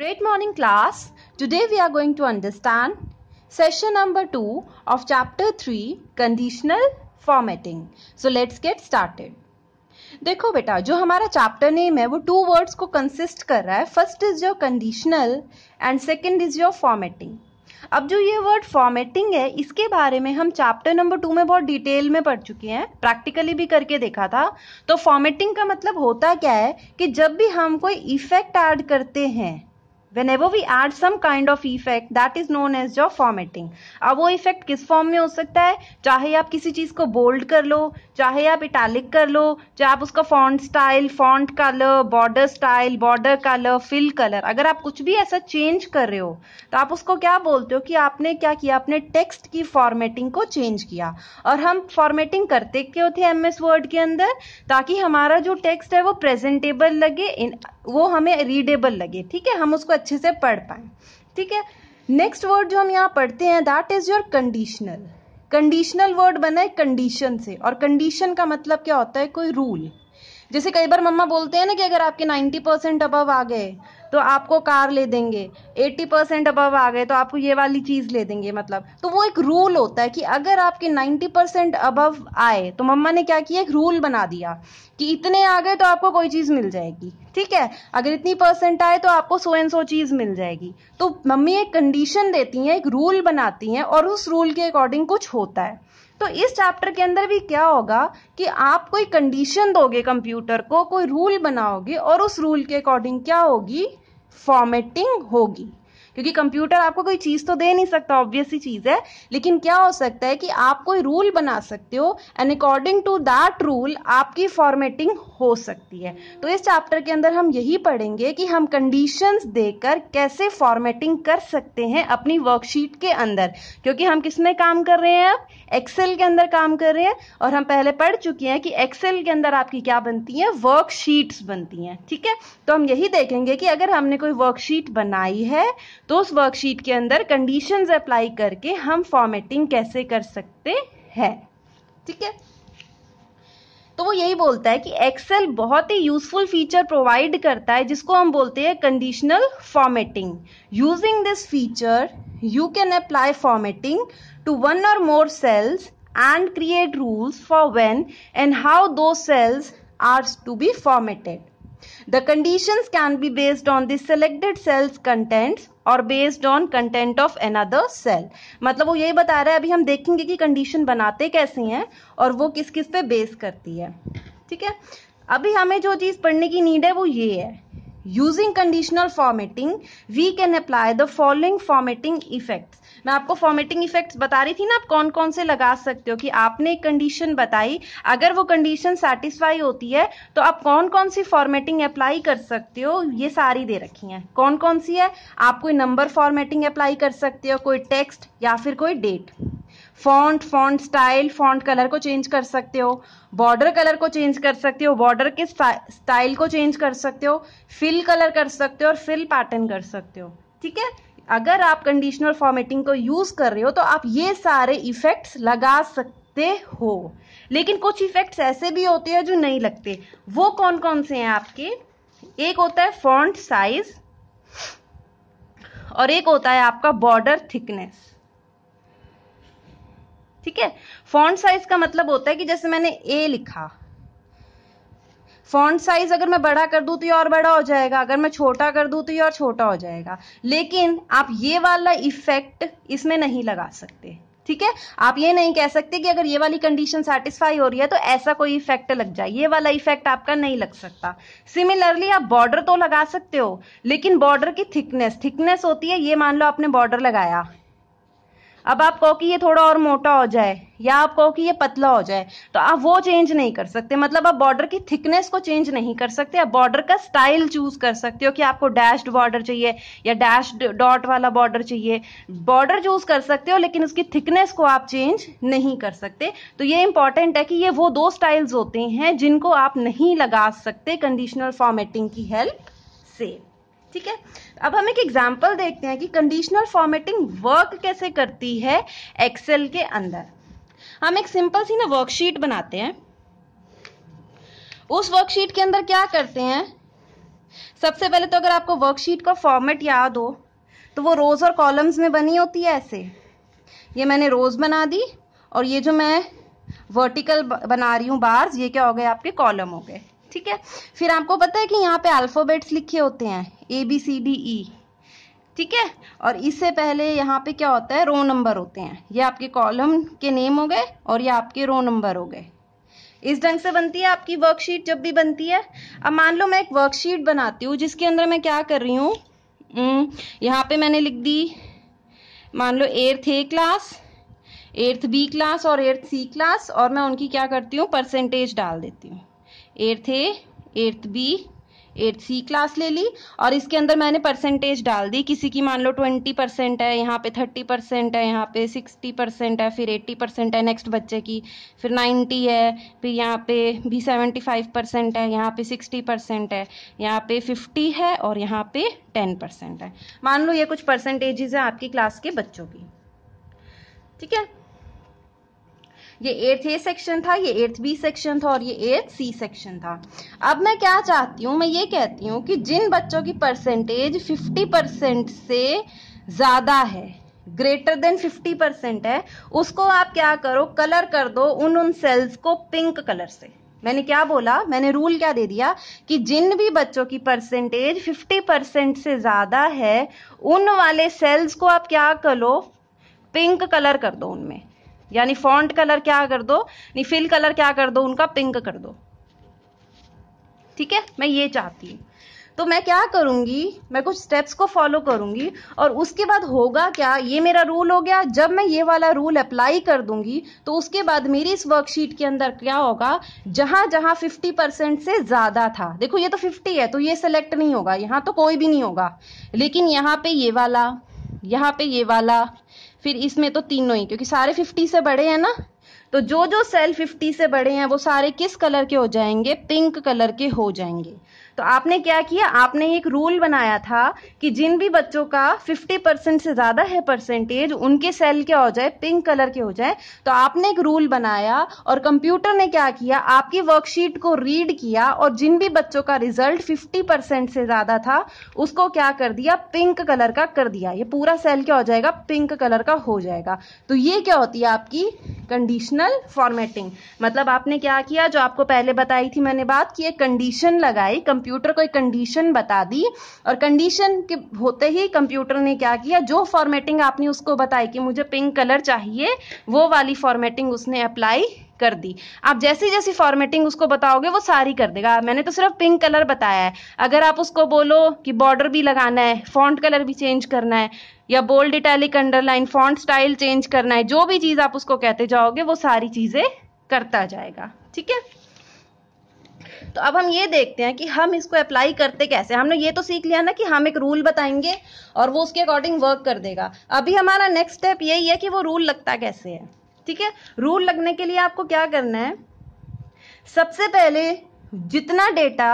Great morning class. Today we are going to understand session number 2 of chapter 3 conditional formatting. So let's get started. देखो बेटा जो हमारा chapter name है वो two words को consist कर रहा है first is your conditional and second is your formatting अब जो ये वर्ड फॉर्मेटिंग है इसके बारे में हम चैप्टर नंबर टू में बहुत डिटेल में पढ़ चुके हैं प्रैक्टिकली भी करके देखा था तो फॉर्मेटिंग का मतलब होता क्या है कि जब भी हम कोई इफेक्ट ऐड करते हैं whenever we add some kind of effect that is known as your formatting अब वो effect किस form में हो सकता है चाहे आप किसी चीज़ को bold कर लो चाहे आप italic कर लो चाहे आप उसका font style, font color, border style, border color, fill color अगर आप कुछ भी ऐसा change कर रहे हो तो आप उसको क्या बोलते हो कि आपने क्या किया आपने text की formatting को change किया और हम formatting करते क्यों थे एम एस वर्ड के अंदर ताकि हमारा जो टेक्स्ट है वो प्रेजेंटेबल लगे इन वो हमें रीडेबल लगे ठीक है हम उसको अच्छे से पढ़ पाए ठीक है नेक्स्ट वर्ड जो हम यहाँ पढ़ते हैं that is your conditional conditional word बना है कंडीशन से और कंडीशन का मतलब क्या होता है कोई रूल जैसे कई बार मम्मा बोलते हैं ना कि अगर आपके 90 परसेंट अबव आ गए तो आपको कार ले देंगे एट्टी परसेंट अबव आ गए तो आपको ये वाली चीज़ ले देंगे मतलब तो वो एक रूल होता है कि अगर आपके नाइन्टी परसेंट अबव आए तो मम्मा ने क्या किया एक रूल बना दिया कि इतने आ गए तो आपको कोई चीज़ मिल जाएगी ठीक है अगर इतनी परसेंट आए तो आपको सो एंड सो चीज़ मिल जाएगी तो मम्मी एक कंडीशन देती है एक रूल बनाती है और उस रूल के अकॉर्डिंग कुछ होता है तो इस चैप्टर के अंदर भी क्या होगा कि आप कोई कंडीशन दोगे कंप्यूटर को कोई रूल बनाओगे और उस रूल के अकॉर्डिंग क्या होगी फॉर्मेटिंग होगी क्योंकि कंप्यूटर आपको कोई चीज़ तो दे नहीं सकता ही चीज़ है लेकिन क्या हो सकता है कि आप कोई रूल बना सकते हो and according to that rule आपकी फॉर्मेटिंग हो सकती है तो इस चैप्टर के अंदर हम यही पढ़ेंगे कि हम कंडीशन देकर कैसे फॉर्मेटिंग कर सकते हैं अपनी वर्कशीट के अंदर क्योंकि हम किसमें काम कर रहे हैं अब एक्सेल के अंदर काम कर रहे हैं और हम पहले पढ़ चुके हैं कि एक्सेल के अंदर आपकी क्या बनती है वर्कशीट्स बनती हैं ठीक है तो हम यही देखेंगे कि अगर हमने कोई वर्कशीट बनाई है तो उस वर्कशीट के अंदर कंडीशंस अप्लाई करके हम फॉर्मेटिंग कैसे कर सकते हैं ठीक है तो वो यही बोलता है कि एक्सेल बहुत ही यूजफुल फीचर प्रोवाइड करता है जिसको हम बोलते हैं conditional formatting using this feature you can apply formatting to one or more cells and create rules for when and how those cells are to be formatted the condition can be based on this selected cells contents or based on content of another cell मतलब वो यही बता रहा है अभी हम देखेंगे कि कंडीशन बनाते कैसे हैं और वो किस किस पे बेस करती है ठीक है अभी हमें जो चीज़ पढ़ने की नीड है वो ये है using conditional formatting we can apply the following formatting effect मैं आपको फॉर्मेटिंग इफेक्ट्स बता रही थी ना आप कौन कौन से लगा सकते हो कि आपने एक कंडीशन बताई अगर वो कंडीशन सेटिस्फाई होती है तो आप कौन कौन सी फॉर्मेटिंग अप्लाई कर सकते हो ये सारी दे रखी हैं कौन कौन सी है आप कोई नंबर फॉर्मेटिंग अप्लाई कर सकते हो कोई टेक्स्ट या फिर कोई date font font style font colour को चेंज कर सकते हो बॉर्डर कलर को चेंज कर सकते हो बॉर्डर के स्टाइल को चेंज कर सकते हो फिल कलर कर सकते हो और फिल पैटर्न कर सकते हो ठीक है अगर आप कंडीशनर फॉर्मेटिंग को यूज़ कर रहे हो तो आप ये सारे इफ़ेक्ट्स लगा सकते हो लेकिन कुछ इफ़ेक्ट्स ऐसे भी होते हैं जो नहीं लगते वो कौन कौन से हैं आपके एक होता है फॉन्ट साइज और एक होता है आपका बॉर्डर थिकनेस ठीक है फॉन्ट साइज का मतलब होता है कि जैसे मैंने ए लिखा फॉन्ट साइज अगर मैं बड़ा कर दूं तो ये और बड़ा हो जाएगा अगर मैं छोटा कर दूं तो ये और छोटा हो जाएगा लेकिन आप ये वाला इफेक्ट इसमें नहीं लगा सकते ठीक है आप ये नहीं कह सकते कि अगर ये वाली कंडीशन सेटिस्फाई हो रही है तो ऐसा कोई इफेक्ट लग जाए ये वाला इफेक्ट आपका नहीं लग सकता सिमिलरली आप बॉर्डर तो लगा सकते हो लेकिन बॉर्डर की थिकनेस थिकनेस होती है ये मान लो आपने बॉर्डर लगाया अब आप कहो कि ये थोड़ा और मोटा हो जाए या आप कहो कि ये पतला हो जाए तो आप वो चेंज नहीं कर सकते मतलब आप बॉर्डर की थिकनेस को चेंज नहीं कर सकते आप बॉर्डर का स्टाइल चूज कर सकते हो कि आपको डैश्ड बॉर्डर चाहिए या डैश डॉट वाला बॉर्डर चाहिए बॉर्डर चूज कर सकते हो लेकिन उसकी थिकनेस को आप चेंज नहीं कर सकते तो ये इंपॉर्टेंट है कि ये वो दो स्टाइल्स होते हैं जिनको आप नहीं लगा सकते कंडीशनल फॉर्मेटिंग की हेल्प से ठीक है अब हम एक एग्जाम्पल देखते हैं कि कंडीशनल फॉर्मेटिंग वर्क कैसे करती है एक्सेल के अंदर हम एक सिंपल सी ना वर्कशीट बनाते हैं उस वर्कशीट के अंदर क्या करते हैं सबसे पहले तो अगर आपको वर्कशीट का फॉर्मेट याद हो तो वो रोज और कॉलम्स में बनी होती है ऐसे ये मैंने रोज बना दी और ये जो मैं वर्टिकल बना रही हूँ बार्स ये क्या हो गए आपके कॉलम हो गए ठीक है फिर आपको पता है कि यहाँ पे अल्फ़ोबेट्स लिखे होते हैं A B C D E ठीक है और इससे पहले यहाँ पे क्या होता है रो नंबर होते हैं ये आपके कॉलम के नेम हो गए और ये आपके रो नंबर हो गए इस ढंग से बनती है आपकी वर्कशीट जब भी बनती है अब मान लो मैं एक वर्कशीट बनाती हूँ जिसके अंदर मैं क्या कर रही हूँ हम्म, यहाँ पे मैंने लिख दी मान लो eighth A class eighth B class और एर्थ सी क्लास और मैं उनकी क्या करती हूँ परसेंटेज डाल देती हूँ eighth A eighth B eight C class ले ली और इसके अंदर मैंने परसेंटेज डाल दी किसी की मान लो ट्वेंटी परसेंट है यहाँ पे थर्टी परसेंट है यहाँ पे सिक्सटी परसेंट है फिर एट्टी परसेंट है नेक्स्ट बच्चे की फिर नाइन्टी है फिर यहाँ पे भी सेवेंटी फाइव परसेंट है यहाँ पे सिक्सटी परसेंट है यहाँ पे फिफ्टी है और यहाँ पे टेन परसेंट है मान लो ये कुछ परसेंटेजेस हैं आपकी क्लास के बच्चों की ठीक है ये एर्थ ए सेक्शन था ये एर्थ बी सेक्शन था और ये एर्थ सी सेक्शन था अब मैं क्या चाहती हूँ मैं ये कहती हूँ कि जिन बच्चों की परसेंटेज फिफ्टी परसेंट से ज़्यादा है ग्रेटर देन फिफ्टी परसेंट है उसको आप क्या करो कलर कर दो उन उन सेल्स को पिंक कलर से मैंने क्या बोला मैंने रूल क्या दे दिया कि जिन भी बच्चों की परसेंटेज 50 परसेंट से ज़्यादा है उन वाले सेल्स को आप क्या करो पिंक कलर कर दो उनमें यानी फॉन्ट कलर क्या कर दो नहीं फिल कलर क्या कर दो उनका पिंक कर दो ठीक है मैं ये चाहती हूँ तो मैं क्या करूंगी मैं कुछ स्टेप्स को फॉलो करूंगी और उसके बाद होगा क्या ये मेरा रूल हो गया जब मैं ये वाला रूल अप्लाई कर दूंगी तो उसके बाद मेरी इस वर्कशीट के अंदर क्या होगा जहां जहां 50 परसेंट से ज्यादा था देखो ये तो 50 है तो ये सिलेक्ट नहीं होगा यहां तो कोई भी नहीं होगा लेकिन यहाँ पे ये वाला यहाँ पे ये वाला फिर इसमें तो तीनों ही क्योंकि सारे फिफ्टी से बड़े हैं ना तो जो जो सेल फिफ्टी से बड़े हैं वो सारे किस कलर के हो जाएंगे पिंक कलर के हो जाएंगे तो आपने क्या किया आपने एक रूल बनाया था कि जिन भी बच्चों का 50 परसेंट से ज़्यादा है परसेंटेज उनके सेल क्या हो जाए पिंक कलर के हो जाए तो आपने एक रूल बनाया और कंप्यूटर ने क्या किया आपकी वर्कशीट को रीड किया और जिन भी बच्चों का रिजल्ट 50 परसेंट से ज़्यादा था उसको क्या कर दिया पिंक कलर का कर दिया ये पूरा सेल क्या हो जाएगा पिंक कलर का हो जाएगा तो ये क्या होती है आपकी कंडीशनल फॉर्मेटिंग मतलब आपने क्या किया जो आपको पहले बताई थी मैंने बात कि एक कंडीशन लगाई कंप्यूटर को एक कंडीशन बता दी और कंडीशन के होते ही कंप्यूटर ने क्या किया जो फॉर्मेटिंग आपने उसको बताई कि मुझे पिंक कलर चाहिए वो वाली फॉर्मेटिंग उसने अप्लाई कर दी आप जैसी जैसी फॉर्मेटिंग उसको बताओगे वो सारी कर देगा मैंने तो सिर्फ पिंक कलर बताया है अगर आप उसको बोलो कि बॉर्डर भी लगाना है फॉन्ट कलर भी चेंज करना है या bold italic underline font style change करना है जो भी चीज़ आप उसको कहते जाओगे वो सारी चीज़ें करता जाएगा ठीक है तो अब हम ये देखते हैं कि हम इसको अप्लाई करते कैसे हमने ये तो सीख लिया ना कि हम एक रूल बताएंगे और वो उसके अकॉर्डिंग वर्क कर देगा अभी हमारा नेक्स्ट स्टेप यही है कि वो रूल लगता कैसे है ठीक है रूल लगने के लिए आपको क्या करना है सबसे पहले जितना डेटा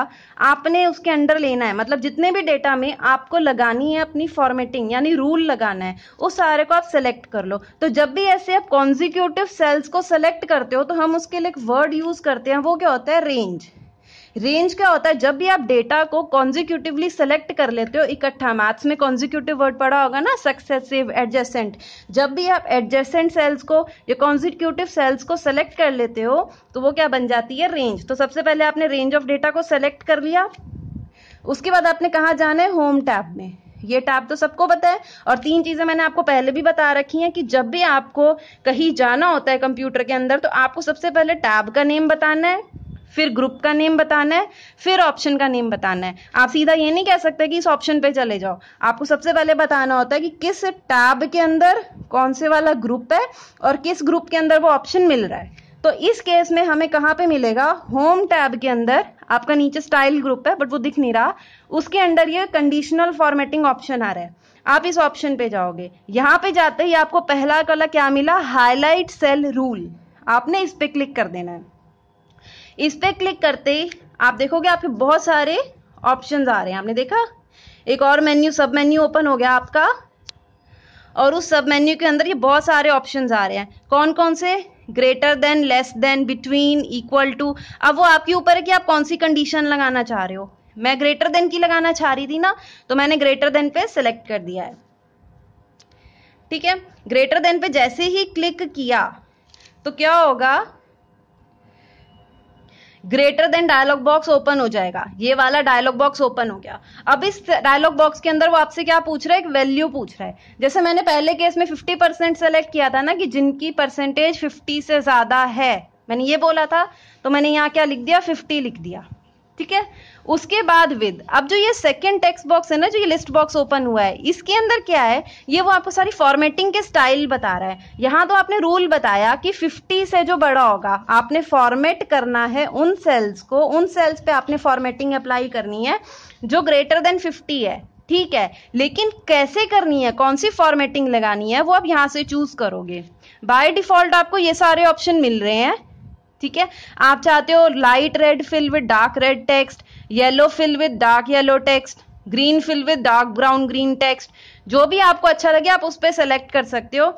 आपने उसके अंडर लेना है मतलब जितने भी डेटा में आपको लगानी है अपनी फॉर्मेटिंग यानी रूल लगाना है उस सारे को आप सेलेक्ट कर लो तो जब भी ऐसे आप कॉन्जिक्यूटिव सेल्स को सेलेक्ट करते हो तो हम उसके लिए एक वर्ड यूज करते हैं वो क्या होता है रेंज रेंज क्या होता है जब भी आप डेटा को कॉन्जिक्यूटिवली सेलेक्ट कर लेते हो इकट्ठा मैथ्स में कॉन्जिक्यूटिव वर्ड पड़ा होगा ना सक्सेसिव एडजेसेंट जब भी आप एडजेसेंट सेल्स को या कॉन्जिक्यूटिव सेल्स को सेलेक्ट कर लेते हो तो वो क्या बन जाती है रेंज तो सबसे पहले आपने रेंज ऑफ डेटा को सेलेक्ट कर लिया उसके बाद आपने कहा जाना है होम टैब में ये टैब तो सबको पता है और तीन चीजें मैंने आपको पहले भी बता रखी हैं कि जब भी आपको कहीं जाना होता है कंप्यूटर के अंदर तो आपको सबसे पहले टैब का नेम बताना है फिर ग्रुप का नेम बताना है फिर ऑप्शन का नेम बताना है आप सीधा ये नहीं कह सकते कि इस ऑप्शन पे चले जाओ आपको सबसे पहले बताना होता है कि किस टैब के अंदर कौन से वाला ग्रुप है और किस ग्रुप के अंदर वो ऑप्शन मिल रहा है तो इस केस में हमें कहाँ पे मिलेगा होम टैब के अंदर आपका नीचे स्टाइल ग्रुप है बट वो दिख नहीं रहा उसके अंदर ये कंडीशनल फॉर्मेटिंग ऑप्शन आ रहा है आप इस ऑप्शन पे जाओगे यहाँ पे जाते ही आपको पहला कला क्या मिला हाईलाइट सेल रूल आपने इस पे क्लिक कर देना है इस पर क्लिक करते ही आप देखोगे आपके बहुत सारे ऑप्शन आ रहे हैं आपने देखा एक और मेन्यू सब मेन्यू ओपन हो गया आपका और उस सब मेन्यू के अंदर ये बहुत सारे ऑप्शन आ रहे हैं कौन कौन से greater than less than between equal to अब वो आपके ऊपर है कि आप कौन सी कंडीशन लगाना चाह रहे हो मैं ग्रेटर देन की लगाना चाह रही थी ना तो मैंने ग्रेटर देन पे सिलेक्ट कर दिया है ठीक है ग्रेटर देन पे जैसे ही क्लिक किया तो क्या होगा greater than dialog box open हो जाएगा ये वाला डायलॉग बॉक्स ओपन हो गया अब इस डायलॉग बॉक्स के अंदर वो आपसे क्या पूछ रहा है एक वैल्यू पूछ रहा है जैसे मैंने पहले केस में फिफ्टी परसेंट सेलेक्ट किया था ना कि जिनकी परसेंटेज फिफ्टी से ज्यादा है मैंने ये बोला था तो मैंने यहाँ क्या लिख दिया फिफ्टी लिख दिया ठीक है उसके बाद विद अब जो ये सेकेंड टेक्स्ट बॉक्स है ना जो ये लिस्ट बॉक्स ओपन हुआ है इसके अंदर क्या है ये वो आपको सारी फॉर्मेटिंग के स्टाइल बता रहा है यहाँ तो आपने रूल बताया कि 50 से जो बड़ा होगा आपने फॉर्मेट करना है उन सेल्स को उन सेल्स पे आपने फॉर्मेटिंग अप्लाई करनी है जो ग्रेटर देन फिफ्टी है ठीक है लेकिन कैसे करनी है कौन सी फॉर्मेटिंग लगानी है वो आप यहाँ से चूज करोगे बाय डिफॉल्ट आपको ये सारे ऑप्शन मिल रहे हैं ठीक है आप चाहते हो light red fill with dark red text yellow fill with dark yellow text green fill with dark brown green text जो भी आपको अच्छा लगे आप उस पर सेलेक्ट कर सकते हो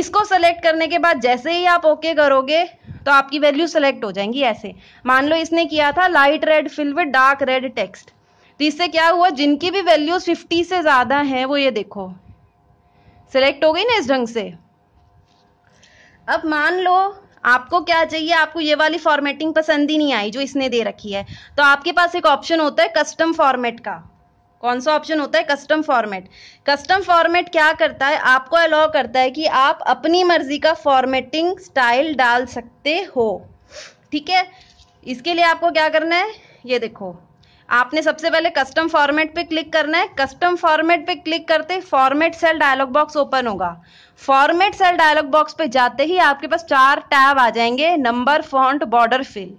इसको सेलेक्ट करने के बाद जैसे ही आप ओके okay करोगे तो आपकी वैल्यू सेलेक्ट हो जाएंगी ऐसे मान लो इसने किया था light red fill with dark red text तो इससे क्या हुआ जिनकी भी वैल्यूज 50 से ज़्यादा हैं वो ये देखो सेलेक्ट हो गई ना इस ढंग से अब मान लो आपको क्या चाहिए आपको ये वाली फॉर्मेटिंग पसंद ही नहीं आई जो इसने दे रखी है तो आपके पास एक ऑप्शन होता है कस्टम फॉर्मेट का कौन सा ऑप्शन होता है कस्टम फॉर्मेट कस्टम फॉर्मेट क्या करता है आपको अलाउ करता है कि आप अपनी मर्जी का फॉर्मेटिंग स्टाइल डाल सकते हो ठीक है इसके लिए आपको क्या करना है ये देखो आपने सबसे पहले कस्टम फॉर्मेट पे क्लिक करना है कस्टम फॉर्मेट पे क्लिक करते format cell dialog box open होगा फॉर्मेट सेल डायलॉग बॉक्स पे जाते ही आपके पास चार टैब आ जाएंगे नंबर फॉन्ट बॉर्डर फिल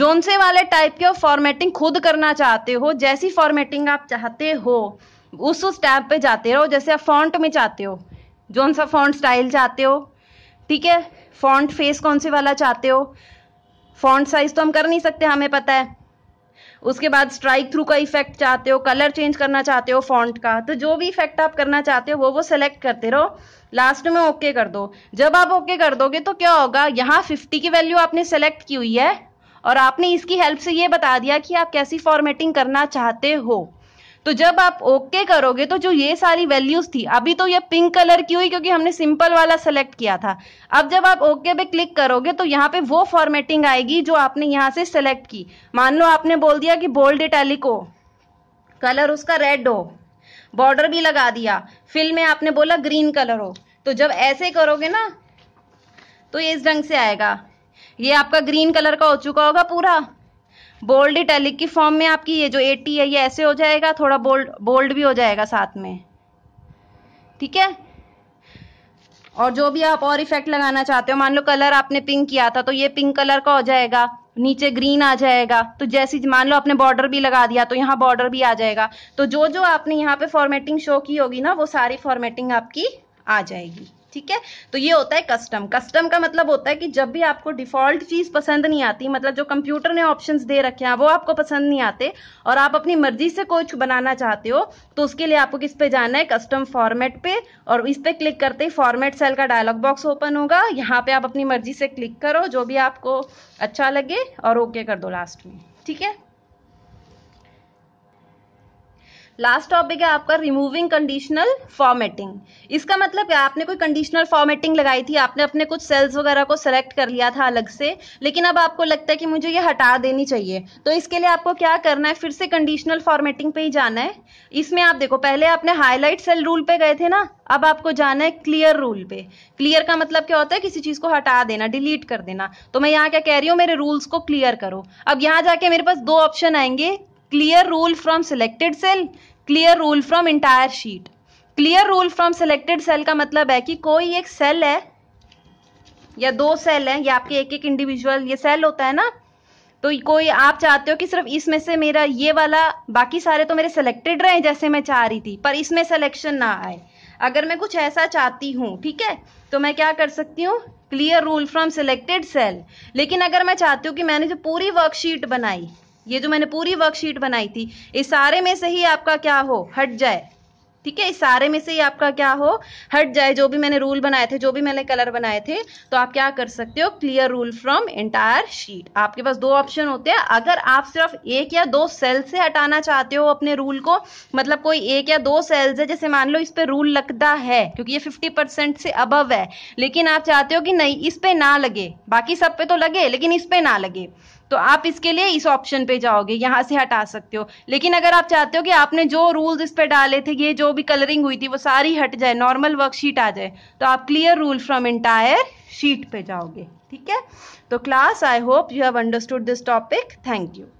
जोन से वाले टाइप के फॉर्मेटिंग खुद करना चाहते हो जैसी फॉर्मेटिंग आप चाहते हो उस उस टैब पे जाते रहो जैसे आप फॉन्ट में चाहते हो जोन सा फॉन्ट स्टाइल चाहते हो ठीक है फॉन्ट फेस कौन से वाला चाहते हो फॉन्ट साइज तो हम कर नहीं सकते हमें पता है उसके बाद स्ट्राइक थ्रू का इफेक्ट चाहते हो कलर चेंज करना चाहते हो फॉन्ट का तो जो भी इफेक्ट आप करना चाहते हो वो वो सेलेक्ट करते रहो लास्ट में ओके okay कर दो जब आप ओके okay कर दोगे तो क्या होगा यहाँ फिफ्टी की वैल्यू आपने सेलेक्ट की हुई है और आपने इसकी हेल्प से ये बता दिया कि आप कैसी फॉर्मेटिंग करना चाहते हो तो जब आप ओके okay करोगे तो जो ये सारी वैल्यूज थी अभी तो ये पिंक कलर की हुई क्योंकि हमने सिंपल वाला सेलेक्ट किया था अब जब आप ओके okay पे क्लिक करोगे तो यहाँ पे वो फॉर्मेटिंग आएगी जो आपने यहाँ से सेलेक्ट की मान लो आपने बोल दिया कि बोल्ड इटैलिक हो कलर उसका रेड हो बॉर्डर भी लगा दिया फिल में आपने बोला ग्रीन कलर हो तो जब ऐसे करोगे ना तो ये इस ढंग से आएगा ये आपका ग्रीन कलर का हो चुका होगा पूरा बोल्ड इटैलिक की फॉर्म में आपकी ये जो ए टी है ये ऐसे हो जाएगा थोड़ा बोल्ड बोल्ड भी हो जाएगा साथ में ठीक है और जो भी आप और इफेक्ट लगाना चाहते हो मान लो कलर आपने पिंक किया था तो ये पिंक कलर का हो जाएगा नीचे ग्रीन आ जाएगा तो जैसे मान लो आपने बॉर्डर भी लगा दिया तो यहाँ बॉर्डर भी आ जाएगा तो जो जो आपने यहाँ पे फॉर्मेटिंग शो की होगी ना वो सारी फॉर्मेटिंग आपकी आ जाएगी ठीक है तो ये होता है कस्टम कस्टम का मतलब होता है कि जब भी आपको डिफॉल्ट चीज पसंद नहीं आती मतलब जो कंप्यूटर ने ऑप्शन दे रखे हैं वो आपको पसंद नहीं आते और आप अपनी मर्जी से कुछ बनाना चाहते हो तो उसके लिए आपको किस पे जाना है कस्टम फॉर्मेट पे और इस पे क्लिक करते ही फॉर्मेट सेल का डायलॉग बॉक्स ओपन होगा यहाँ पे आप अपनी मर्जी से क्लिक करो जो भी आपको अच्छा लगे और ओके कर दो लास्ट में ठीक है लास्ट टॉपिक है आपका रिमूविंग कंडीशनल फॉर्मेटिंग इसका मतलब क्या आपने कोई कंडीशनल फॉर्मेटिंग लगाई थी आपने अपने कुछ सेल्स वगैरह को सेलेक्ट कर लिया था अलग से लेकिन अब आपको लगता है कि मुझे ये हटा देनी चाहिए तो इसके लिए आपको क्या करना है फिर से कंडीशनल फॉर्मेटिंग पे ही जाना है इसमें आप देखो पहले आपने हाईलाइट सेल रूल पे गए थे ना अब आपको जाना है क्लियर रूल पे क्लियर का मतलब क्या होता है किसी चीज को हटा देना डिलीट कर देना तो मैं यहाँ क्या कह रही हूँ मेरे रूल्स को क्लियर करो अब यहाँ जाके मेरे पास दो ऑप्शन आएंगे clear rule from selected cell clear rule from entire sheet clear rule from selected cell का मतलब है कि कोई एक सेल है या दो सेल है या आपके एक एक इंडिविजुअल ये सेल होता है ना तो कोई आप चाहते हो कि सिर्फ इसमें से मेरा ये वाला बाकी सारे तो मेरे सेलेक्टेड रहे जैसे मैं चाह रही थी पर इसमें सेलेक्शन ना आए अगर मैं कुछ ऐसा चाहती हूँ ठीक है तो मैं क्या कर सकती हूँ clear rule from selected cell लेकिन अगर मैं चाहती हूँ कि मैंने जो पूरी वर्कशीट बनाई ये जो मैंने पूरी वर्कशीट बनाई थी इस सारे में से ही आपका क्या हो हट जाए ठीक है इस सारे में से ही आपका क्या हो हट जाए जो भी मैंने रूल बनाए थे जो भी मैंने कलर बनाए थे तो आप क्या कर सकते हो clear rule from entire sheet आपके पास दो ऑप्शन होते हैं अगर आप सिर्फ एक या दो सेल से हटाना चाहते हो अपने रूल को मतलब कोई एक या दो सेल्स है जैसे मान लो इस पर रूल लगता है क्योंकि ये फिफ्टी से अबव है लेकिन आप चाहते हो कि नहीं इस पे ना लगे बाकी सब पे तो लगे लेकिन इस पे ना लगे तो आप इसके लिए इस ऑप्शन पे जाओगे यहाँ से हटा सकते हो लेकिन अगर आप चाहते हो कि आपने जो रूल्स इस पर डाले थे ये जो भी कलरिंग हुई थी वो सारी हट जाए नॉर्मल वर्कशीट आ जाए तो आप clear rule from entire sheet पे जाओगे ठीक है तो class I hope you have understood this topic thank you